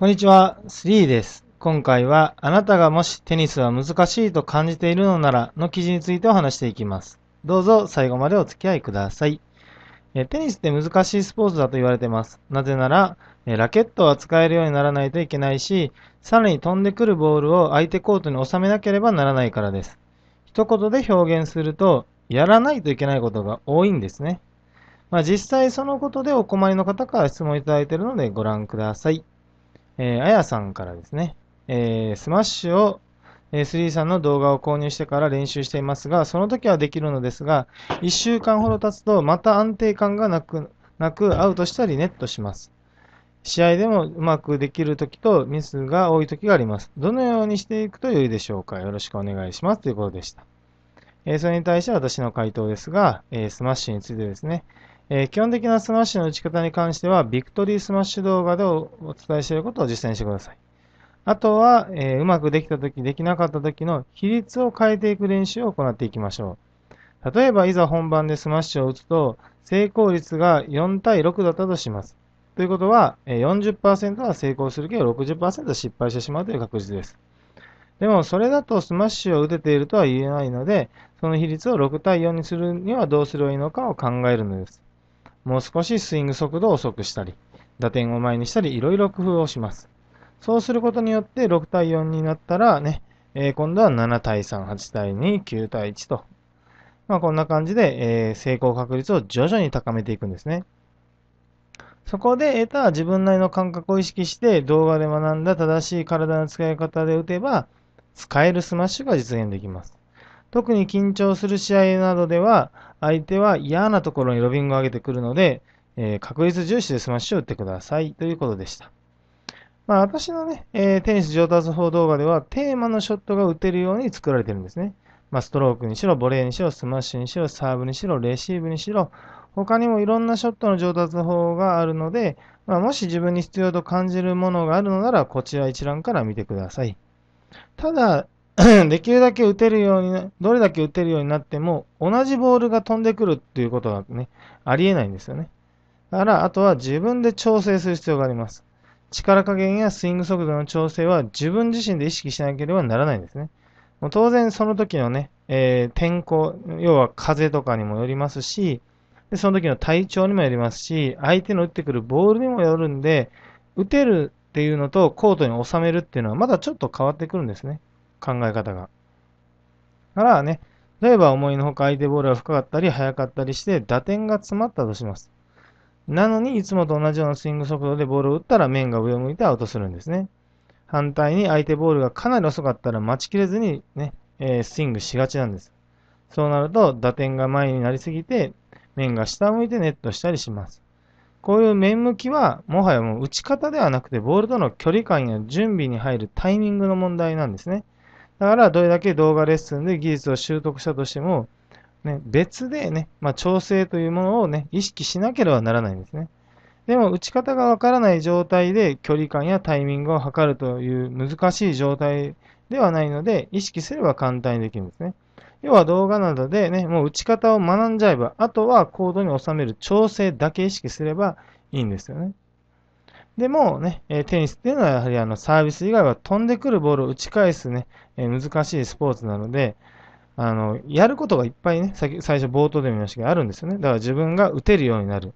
こんにちは、スリーです。今回は、あなたがもしテニスは難しいと感じているのならの記事についてお話していきます。どうぞ最後までお付き合いください。えテニスって難しいスポーツだと言われてます。なぜなら、えラケットは使えるようにならないといけないし、さらに飛んでくるボールを相手コートに収めなければならないからです。一言で表現すると、やらないといけないことが多いんですね。まあ、実際そのことでお困りの方から質問いただいているのでご覧ください。えー、あやさんからですね、えー、スマッシュを、えー、3さんの動画を購入してから練習していますが、その時はできるのですが、1週間ほど経つとまた安定感がなく、なくアウトしたりネットします。試合でもうまくできる時とミスが多い時があります。どのようにしていくと良いでしょうかよろしくお願いします。ということでした。えそれに対して私の回答ですが、えー、スマッシュについてですね、えー、基本的なスマッシュの打ち方に関しては、ビクトリースマッシュ動画でお伝えしていることを実践してください。あとは、えー、うまくできたとき、できなかったときの比率を変えていく練習を行っていきましょう。例えば、いざ本番でスマッシュを打つと、成功率が4対6だったとします。ということは、40%は成功するけど、60%は失敗してしまうという確率です。でも、それだとスマッシュを打てているとは言えないので、その比率を6対4にするにはどうすればいいのかを考えるのです。もう少しスイング速度を遅くしたり、打点を前にしたり、いろいろ工夫をします。そうすることによって6対4になったらね、えー、今度は7対3、8対2、9対1と、まあ、こんな感じで、えー、成功確率を徐々に高めていくんですね。そこで得た自分なりの感覚を意識して動画で学んだ正しい体の使い方で打てば使えるスマッシュが実現できます。特に緊張する試合などでは、相手は嫌なところにロビングを上げてくるので、えー、確率重視でスマッシュを打ってくださいということでした。まあ、私のね、えー、テニス上達法動画では、テーマのショットが打てるように作られてるんですね。まあ、ストロークにしろ、ボレーにしろ、スマッシュにしろ、サーブにしろ、レシーブにしろ、他にもいろんなショットの上達法があるので、まあ、もし自分に必要と感じるものがあるのなら、こちら一覧から見てください。ただ、できるだけ打てるようにな、どれだけ打てるようになっても、同じボールが飛んでくるっていうことはね、ありえないんですよね。だから、あとは自分で調整する必要があります。力加減やスイング速度の調整は自分自身で意識しなければならないんですね。もう当然その時のね、えー、天候、要は風とかにもよりますし、で、その時の体調にもよりますし、相手の打ってくるボールにもよるんで、打てるっていうのとコートに収めるっていうのはまだちょっと変わってくるんですね。考え方が。だからね、例えば思いのほか相手ボールが深かったり速かったりして打点が詰まったとします。なのにいつもと同じようなスイング速度でボールを打ったら面が上を向いてアウトするんですね。反対に相手ボールがかなり遅かったら待ちきれずにね、えー、スイングしがちなんです。そうなると打点が前になりすぎて面が下を向いてネットしたりします。こういう面向きはもはやもう打ち方ではなくてボールとの距離感や準備に入るタイミングの問題なんですね。だからどれだけ動画レッスンで技術を習得したとしても、ね、別でね、まあ、調整というものをね、意識しなければならないんですね。でも、打ち方がわからない状態で距離感やタイミングを測るという難しい状態ではないので、意識すれば簡単にできるんですね。要は動画などでね、もう打ち方を学んじゃえば、あとはコードに収める調整だけ意識すればいいんですよね。でもね、えテニスっていうのはやはりあのサービス以外は飛んでくるボールを打ち返すね、え難しいスポーツなので、あの、やることがいっぱいね、最初冒頭でも言いましたけど、あるんですよね。だから自分が打てるようになる。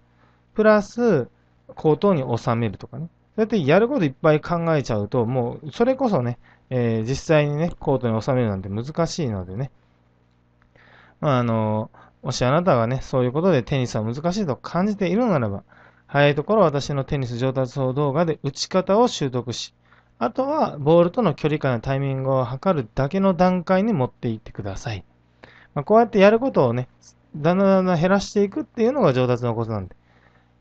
プラス、口頭に収めるとかね。そうやってやることいっぱい考えちゃうと、もう、それこそね、えー、実際にね、コートに収めるなんて難しいのでね。まあ、あの、もしあなたがね、そういうことでテニスは難しいと感じているならば、早いところ私のテニス上達法動画で打ち方を習得し、あとはボールとの距離感やタイミングを測るだけの段階に持っていってください。まあ、こうやってやることをね、だんだんだんだん減らしていくっていうのが上達のコツなんで、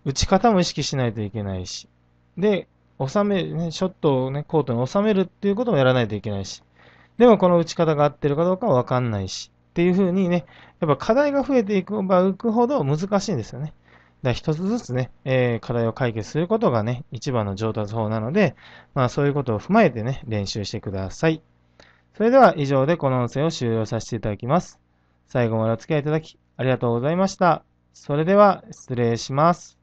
打ち方も意識しないといけないし、で、収め、ね、ショットをね、コートに収めるっていうこともやらないといけないし、でもこの打ち方が合ってるかどうかはわかんないし、っていう風にね、やっぱ課題が増えていくば浮くほど難しいんですよね。だ一つずつね、えー、課題を解決することがね、一番の上達法なので、まあそういうことを踏まえてね、練習してください。それでは以上でこの音声を終了させていただきます。最後までお付き合いいただきありがとうございました。それでは失礼します。